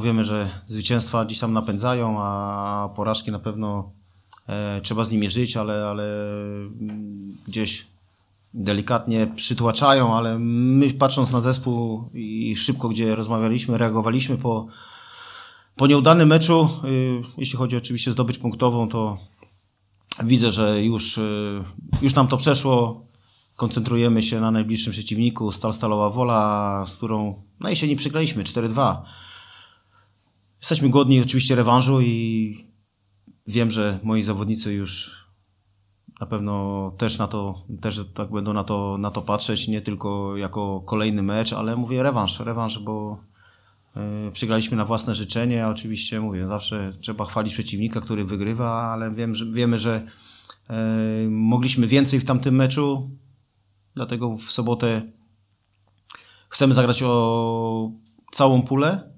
Wiemy, że zwycięstwa gdzieś tam napędzają, a porażki na pewno e, trzeba z nimi żyć, ale, ale mm, gdzieś delikatnie przytłaczają, ale my patrząc na zespół i szybko, gdzie rozmawialiśmy, reagowaliśmy po, po nieudanym meczu, y, jeśli chodzi oczywiście o zdobycz punktową, to widzę, że już, y, już nam to przeszło. Koncentrujemy się na najbliższym przeciwniku, Stal Stalowa Wola, z którą na no jesieni przegraliśmy 4-2. Jesteśmy godni oczywiście rewanżu i wiem, że moi zawodnicy już na pewno też na to, też tak będą na to, na to patrzeć, nie tylko jako kolejny mecz, ale mówię rewanż, rewanż, bo yy, przegraliśmy na własne życzenie. Oczywiście mówię, zawsze trzeba chwalić przeciwnika, który wygrywa, ale wiem, że, wiemy, że yy, mogliśmy więcej w tamtym meczu, dlatego w sobotę chcemy zagrać o całą pulę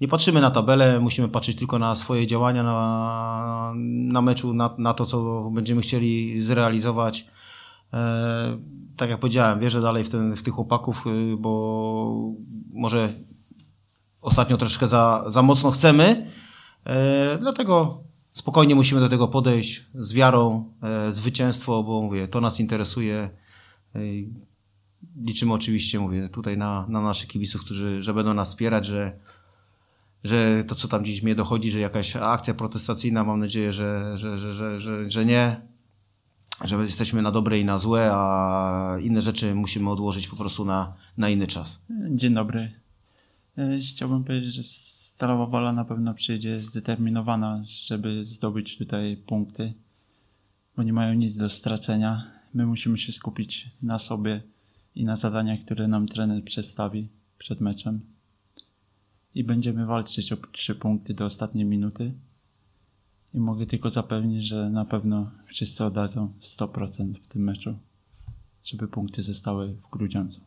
nie patrzymy na tabelę, musimy patrzeć tylko na swoje działania na, na meczu, na, na to, co będziemy chcieli zrealizować. E, tak jak powiedziałem, wierzę dalej w, ten, w tych chłopaków, y, bo może ostatnio troszkę za, za mocno chcemy, e, dlatego spokojnie musimy do tego podejść z wiarą, e, zwycięstwo, bo mówię, to nas interesuje. E, liczymy oczywiście, mówię, tutaj na, na naszych kibiców, którzy, że będą nas wspierać, że że to, co tam gdzieś mnie dochodzi, że jakaś akcja protestacyjna, mam nadzieję, że, że, że, że, że, że nie, że jesteśmy na dobre i na złe, a inne rzeczy musimy odłożyć po prostu na, na inny czas. Dzień dobry. E, chciałbym powiedzieć, że Stalowa Wola na pewno przyjdzie zdeterminowana, żeby zdobyć tutaj punkty, bo nie mają nic do stracenia. My musimy się skupić na sobie i na zadaniach, które nam trener przedstawi przed meczem i będziemy walczyć o trzy punkty do ostatniej minuty. I mogę tylko zapewnić, że na pewno wszyscy oddadzą 100% w tym meczu, żeby punkty zostały w Grudziądzu.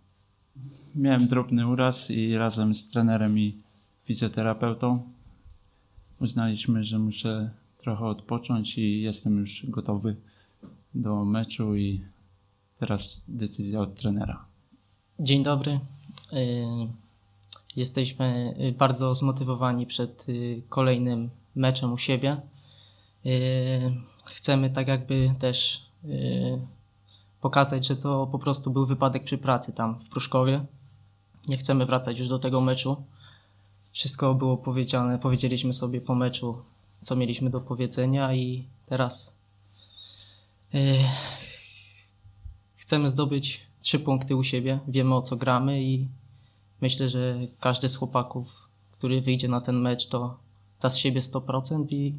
Miałem drobny uraz i razem z trenerem i fizjoterapeutą uznaliśmy, że muszę trochę odpocząć i jestem już gotowy do meczu i teraz decyzja od trenera. Dzień dobry. Y, Jesteśmy y, bardzo zmotywowani przed y, kolejnym meczem u siebie. Y, chcemy tak jakby też pokazać, że to po prostu był wypadek przy pracy tam w Pruszkowie. Nie chcemy wracać już do tego meczu. Wszystko było powiedziane, powiedzieliśmy sobie po meczu, co mieliśmy do powiedzenia i teraz chcemy zdobyć trzy punkty u siebie. Wiemy o co gramy i myślę, że każdy z chłopaków, który wyjdzie na ten mecz, to da z siebie 100% i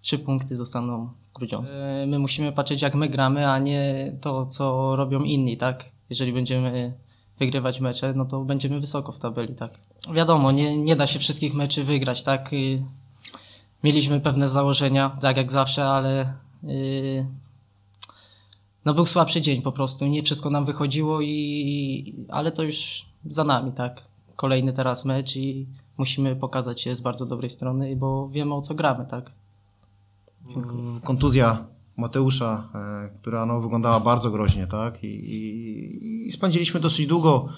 trzy punkty zostaną w Grudziądzu. E, my musimy patrzeć, jak my gramy, a nie to, co robią inni, tak? Jeżeli będziemy wygrywać mecze, no to będziemy wysoko w tabeli, tak? Wiadomo, nie, nie da się wszystkich meczy wygrać, tak? Y, mieliśmy pewne założenia, tak jak zawsze, ale yy, no był słabszy dzień po prostu, nie wszystko nam wychodziło i ale to już za nami, tak? Kolejny teraz mecz i musimy pokazać się z bardzo dobrej strony, bo wiemy o co gramy, tak? Mm, kontuzja Mateusza, e, która no, wyglądała bardzo groźnie, tak? I, i, i spędziliśmy dosyć długo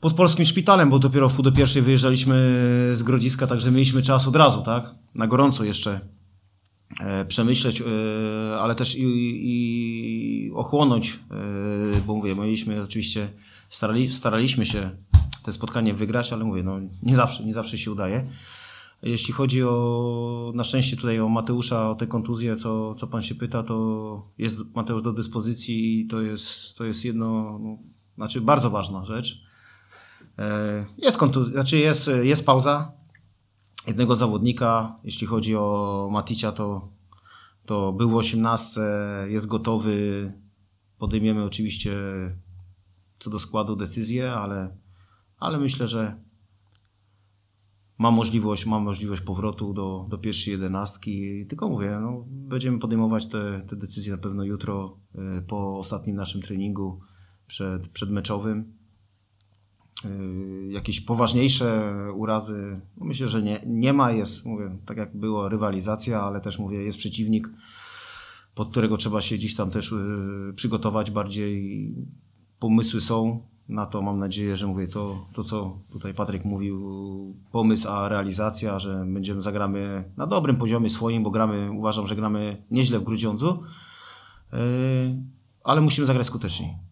pod polskim szpitalem, bo dopiero w pół do pierwszej wyjeżdżaliśmy z Grodziska, także mieliśmy czas od razu, tak? Na gorąco jeszcze e, przemyśleć, e, ale też i, i ochłonąć, e, bo mówię, mieliśmy oczywiście, starali, staraliśmy się te spotkanie wygrać, ale mówię, no nie zawsze, nie zawsze się udaje. Jeśli chodzi o, na szczęście tutaj o Mateusza, o tę kontuzję, co, co pan się pyta, to jest Mateusz do dyspozycji i to jest, to jest jedno, no, znaczy bardzo ważna rzecz. E, jest kontuzja, znaczy jest, jest pauza jednego zawodnika. Jeśli chodzi o Maticia, to to był 18, jest gotowy. Podejmiemy oczywiście co do składu decyzję, ale, ale myślę, że ma możliwość, ma możliwość powrotu do, do pierwszej jedenastki. Tylko mówię, no, będziemy podejmować te, te decyzje na pewno jutro e, po ostatnim naszym treningu przed, przedmeczowym. Y, jakieś poważniejsze urazy, no, myślę, że nie, nie ma. Jest, mówię, tak jak było, rywalizacja, ale też mówię, jest przeciwnik, pod którego trzeba się dziś tam też y, przygotować bardziej. Pomysły są na to, mam nadzieję, że mówię to, to co tutaj Patryk mówił, pomysł, a realizacja, że będziemy zagramy na dobrym poziomie swoim, bo gramy, uważam, że gramy nieźle w Grudziądzu, y, ale musimy zagrać skuteczniej